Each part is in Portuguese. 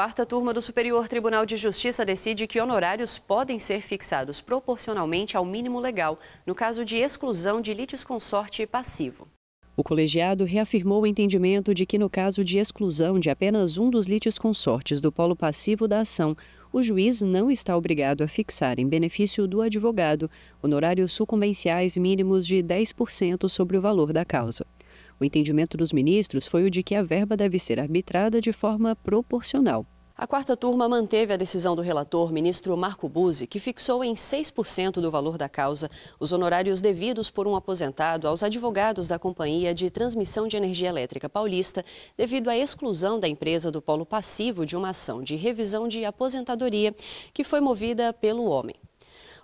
quarta turma do Superior Tribunal de Justiça decide que honorários podem ser fixados proporcionalmente ao mínimo legal no caso de exclusão de litisconsorte passivo. O colegiado reafirmou o entendimento de que, no caso de exclusão de apenas um dos litisconsortes do polo passivo da ação, o juiz não está obrigado a fixar, em benefício do advogado, honorários sucumbenciais mínimos de 10% sobre o valor da causa. O entendimento dos ministros foi o de que a verba deve ser arbitrada de forma proporcional. A quarta turma manteve a decisão do relator, ministro Marco Buzzi, que fixou em 6% do valor da causa os honorários devidos por um aposentado aos advogados da Companhia de Transmissão de Energia Elétrica Paulista, devido à exclusão da empresa do polo passivo de uma ação de revisão de aposentadoria que foi movida pelo homem.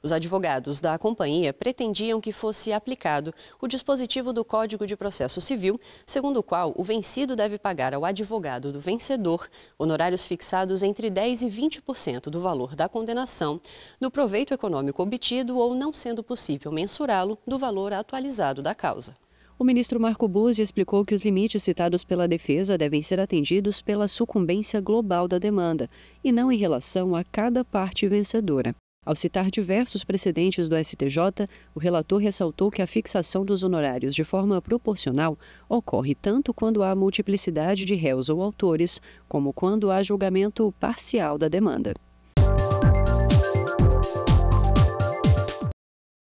Os advogados da companhia pretendiam que fosse aplicado o dispositivo do Código de Processo Civil, segundo o qual o vencido deve pagar ao advogado do vencedor honorários fixados entre 10% e 20% do valor da condenação, do proveito econômico obtido ou não sendo possível mensurá-lo do valor atualizado da causa. O ministro Marco Buzzi explicou que os limites citados pela defesa devem ser atendidos pela sucumbência global da demanda e não em relação a cada parte vencedora. Ao citar diversos precedentes do STJ, o relator ressaltou que a fixação dos honorários de forma proporcional ocorre tanto quando há multiplicidade de réus ou autores, como quando há julgamento parcial da demanda.